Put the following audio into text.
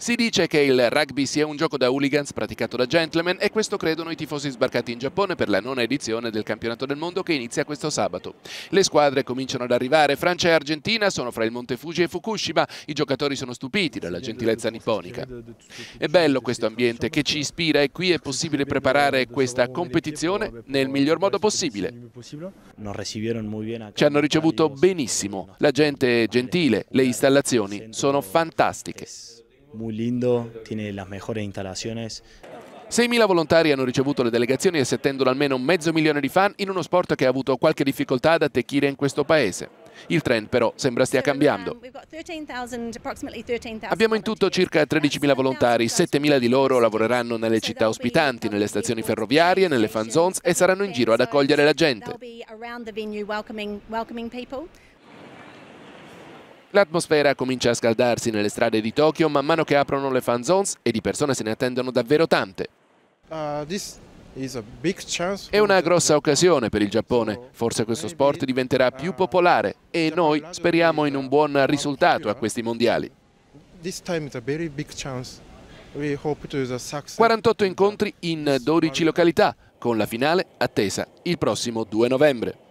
Si dice che il rugby sia un gioco da hooligans praticato da gentleman e questo credono i tifosi sbarcati in Giappone per la nona edizione del campionato del mondo che inizia questo sabato. Le squadre cominciano ad arrivare, Francia e Argentina sono fra il Monte Fuji e Fukushima, i giocatori sono stupiti dalla gentilezza nipponica. È bello questo ambiente che ci ispira e qui è possibile preparare questa competizione nel miglior modo possibile. Ci hanno ricevuto benissimo, la gente è gentile, le installazioni sono fantastiche muy lindo, tiene las mejores instalaciones. 6.000 volontari hanno ricevuto le delegazioni e settendono almeno mezzo milione di fan in uno sport che ha avuto qualche difficoltà ad attecchire in questo paese. Il trend però sembra stia cambiando. Abbiamo in tutto circa 13.000 volontari, 7.000 di loro lavoreranno nelle città ospitanti, nelle stazioni ferroviarie, nelle fan zones e saranno in giro ad accogliere la gente. L'atmosfera comincia a scaldarsi nelle strade di Tokyo man mano che aprono le fan zones e di persone se ne attendono davvero tante. Uh, è una grossa occasione per il Giappone, forse questo sport diventerà uh, più popolare e noi speriamo in un buon risultato a questi mondiali. 48 incontri in 12 località, con la finale attesa il prossimo 2 novembre.